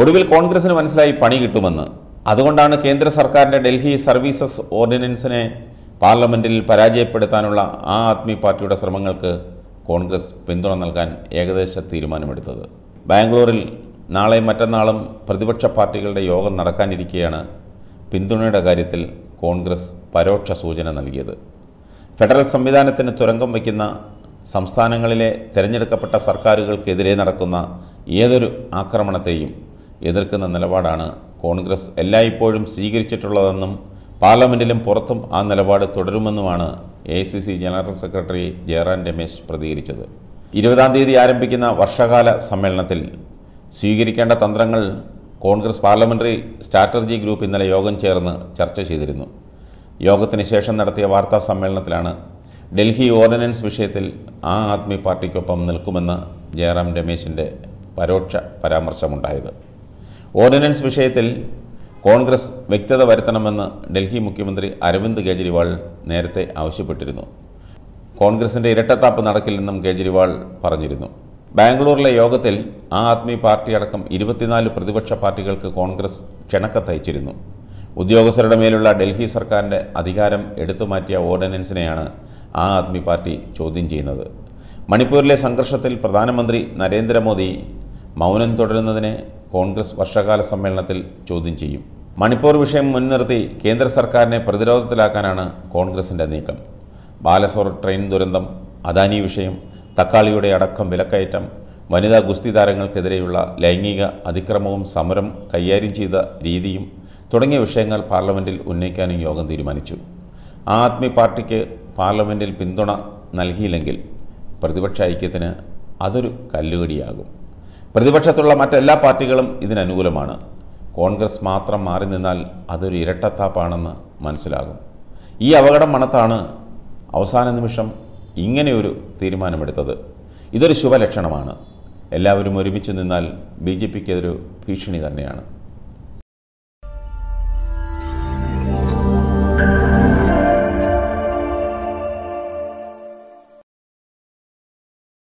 ഒടുവിൽ കോൺഗ്രസിന് മനസ്സിലായി പണി കിട്ടുമെന്ന് അതുകൊണ്ടാണ് കേന്ദ്ര സർക്കാരിൻ്റെ ഡൽഹി സർവീസസ് ഓർഡിനൻസിനെ പാർലമെൻറ്റിൽ പരാജയപ്പെടുത്താനുള്ള ആ ആദ്മി പാർട്ടിയുടെ ശ്രമങ്ങൾക്ക് കോൺഗ്രസ് പിന്തുണ നൽകാൻ ഏകദേശ തീരുമാനമെടുത്തത് ബാംഗ്ലൂരിൽ നാളെ മറ്റന്നാളും പ്രതിപക്ഷ പാർട്ടികളുടെ യോഗം നടക്കാനിരിക്കെയാണ് പിന്തുണയുടെ കാര്യത്തിൽ കോൺഗ്രസ് പരോക്ഷ സൂചന നൽകിയത് ഫെഡറൽ സംവിധാനത്തിന് തുരങ്കം വയ്ക്കുന്ന സംസ്ഥാനങ്ങളിലെ തിരഞ്ഞെടുക്കപ്പെട്ട സർക്കാരുകൾക്കെതിരെ നടക്കുന്ന ഏതൊരു ആക്രമണത്തെയും എതിർക്കുന്ന നിലപാടാണ് കോൺഗ്രസ് എല്ലായ്പ്പോഴും സ്വീകരിച്ചിട്ടുള്ളതെന്നും പാർലമെൻറ്റിലും പുറത്തും ആ നിലപാട് തുടരുമെന്നുമാണ് എ ജനറൽ സെക്രട്ടറി ജയറാം രമേശ് പ്രതികരിച്ചത് ഇരുപതാം തീയതി ആരംഭിക്കുന്ന വർഷകാല സമ്മേളനത്തിൽ സ്വീകരിക്കേണ്ട തന്ത്രങ്ങൾ കോൺഗ്രസ് പാർലമെൻ്ററി സ്ട്രാറ്റജി ഗ്രൂപ്പ് ഇന്നലെ യോഗം ചേർന്ന് ചർച്ച ചെയ്തിരുന്നു യോഗത്തിന് ശേഷം നടത്തിയ വാർത്താ സമ്മേളനത്തിലാണ് ഡൽഹി ഓർഡിനൻസ് വിഷയത്തിൽ ആ ആദ്മി പാർട്ടിക്കൊപ്പം നിൽക്കുമെന്ന് ജയറാം രമേശിൻ്റെ പരോക്ഷ പരാമർശമുണ്ടായത് ഓർഡിനൻസ് വിഷയത്തിൽ കോൺഗ്രസ് വ്യക്തത വരുത്തണമെന്ന് ഡൽഹി മുഖ്യമന്ത്രി അരവിന്ദ് കെജ്രിവാൾ നേരത്തെ ആവശ്യപ്പെട്ടിരുന്നു കോൺഗ്രസിൻ്റെ ഇരട്ടത്താപ്പ് നടക്കില്ലെന്നും കെജ്രിവാൾ പറഞ്ഞിരുന്നു ബാംഗ്ലൂരിലെ യോഗത്തിൽ ആ ആദ്മി പാർട്ടി അടക്കം ഇരുപത്തിനാല് പ്രതിപക്ഷ പാർട്ടികൾക്ക് കോൺഗ്രസ് ക്ഷണക്കത്തയച്ചിരുന്നു ഉദ്യോഗസ്ഥരുടെ മേലുള്ള ഡൽഹി സർക്കാരിൻ്റെ അധികാരം എടുത്തുമാറ്റിയ ഓർഡിനൻസിനെയാണ് ആ ആദ്മി പാർട്ടി ചോദ്യം ചെയ്യുന്നത് മണിപ്പൂരിലെ സംഘർഷത്തിൽ പ്രധാനമന്ത്രി നരേന്ദ്രമോദി മൗനം തുടരുന്നതിനെ കോൺഗ്രസ് വർഷകാല സമ്മേളനത്തിൽ ചോദ്യം ചെയ്യും മണിപ്പൂർ വിഷയം മുൻനിർത്തി കേന്ദ്ര സർക്കാരിനെ പ്രതിരോധത്തിലാക്കാനാണ് കോൺഗ്രസിൻ്റെ നീക്കം ബാലസോർ ട്രെയിൻ ദുരന്തം അദാനി വിഷയം തക്കാളിയുടെ അടക്കം വിലക്കയറ്റം വനിതാ ഗുസ്തി താരങ്ങൾക്കെതിരെയുള്ള ലൈംഗിക അതിക്രമവും സമരം കൈകാര്യം ചെയ്ത രീതിയും തുടങ്ങിയ വിഷയങ്ങൾ പാർലമെൻറ്റിൽ ഉന്നയിക്കാനും യോഗം തീരുമാനിച്ചു ആദ്മി പാർട്ടിക്ക് പാർലമെൻറ്റിൽ പിന്തുണ നൽകിയില്ലെങ്കിൽ പ്രതിപക്ഷ ഐക്യത്തിന് അതൊരു കല്ലുകടിയാകും പ്രതിപക്ഷത്തുള്ള മറ്റെല്ലാ പാർട്ടികളും ഇതിനനുകൂലമാണ് കോൺഗ്രസ് മാത്രം മാറി നിന്നാൽ അതൊരു ഇരട്ടത്താപ്പാണെന്ന് മനസ്സിലാകും ഈ അപകടം മണത്താണ് അവസാന നിമിഷം ഇങ്ങനെയൊരു തീരുമാനമെടുത്തത് ഇതൊരു ശുഭലക്ഷണമാണ് എല്ലാവരും ഒരുമിച്ച് നിന്നാൽ ബി ജെ പിക്ക് ഭീഷണി തന്നെയാണ്